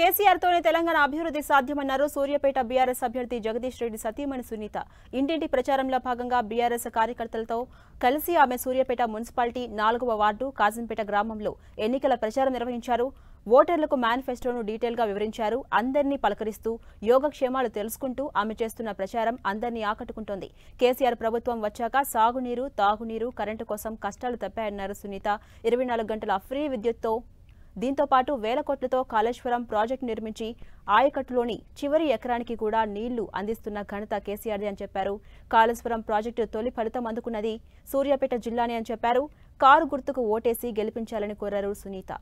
కేసీఆర్తోనే తెలంగాణ అభివృద్ధి సాధ్యమన్నారు సూర్యపేట బీఆర్ఎస్ అభ్యర్థి జగదీష్ రెడ్డి సతీమణి సునీత ఇంటింటి ప్రచారంలో భాగంగా బీఆర్ఎస్ కార్యకర్తలతో కలిసి ఆమె సూర్యపేట మున్సిపాలిటీ నాలుగవ వార్డు కాజంపేట గ్రామంలో ఎన్నికల ప్రచారం నిర్వహించారు ఓటర్లకు మేనిఫెస్టోను డీటెయిల్గా వివరించారు అందరినీ పలకరిస్తూ యోగక్షేమాలు తెలుసుకుంటూ ఆమె చేస్తున్న ప్రచారం అందరినీ ఆకట్టుకుంటోంది కేసీఆర్ ప్రభుత్వం వచ్చాక సాగునీరు తాగునీరు కరెంటు కోసం కష్టాలు తప్పాయన్నారు సునీత ఇరవై గంటల ఫ్రీ విద్యుత్తో దీంతో పాటు వేల కోట్లతో కాళేశ్వరం ప్రాజెక్టు నిర్మించి ఆయకట్టులోని చివరి ఎకరానికి కూడా నీళ్లు అందిస్తున్న ఘనత కేసీఆర్ది అని చెప్పారు కాళేశ్వరం ప్రాజెక్టు తొలి ఫలితం అందుకున్నది సూర్యాపేట జిల్లానే అని చెప్పారు కారు గుర్తుకు ఓటేసి గెలిపించాలని కోరారు సునీత